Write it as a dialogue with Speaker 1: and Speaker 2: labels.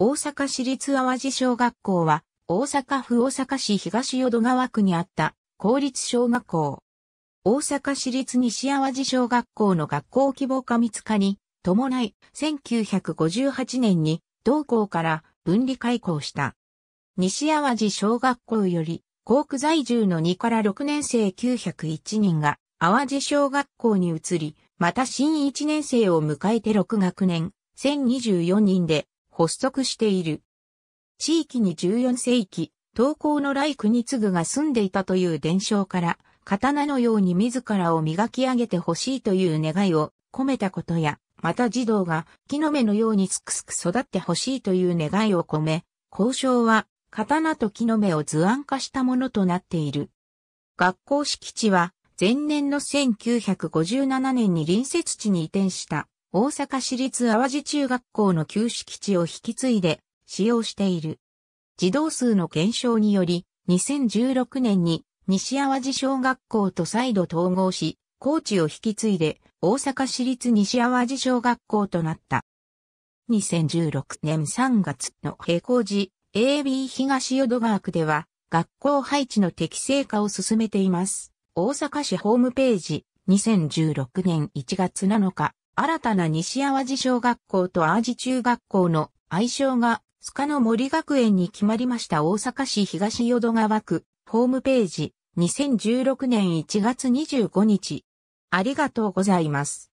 Speaker 1: 大阪市立淡路小学校は、大阪府大阪市東淀川区にあった公立小学校。大阪市立西淡路小学校の学校規模化密化に伴い、1958年に同校から分離開校した。西淡路小学校より、校区在住の2から6年生901人が淡路小学校に移り、また新1年生を迎えて6学年1024人で発足している。地域に14世紀、東高の来国継が住んでいたという伝承から、刀のように自らを磨き上げてほしいという願いを込めたことや、また児童が木の芽のようにすくすく育ってほしいという願いを込め、交渉は刀と木の芽を図案化したものとなっている。学校敷地は前年の1957年に隣接地に移転した。大阪市立淡路中学校の旧敷地を引き継いで使用している。児童数の減少により、2016年に西淡路小学校と再度統合し、高知を引き継いで大阪市立西淡路小学校となった。2016年3月の閉校時、AB 東淀川区では学校配置の適正化を進めています。大阪市ホームページ2016年1月7日新たな西淡路小学校と淡路中学校の愛称が、塚の森学園に決まりました大阪市東淀川区、ホームページ、2016年1月25日。ありがとうございます。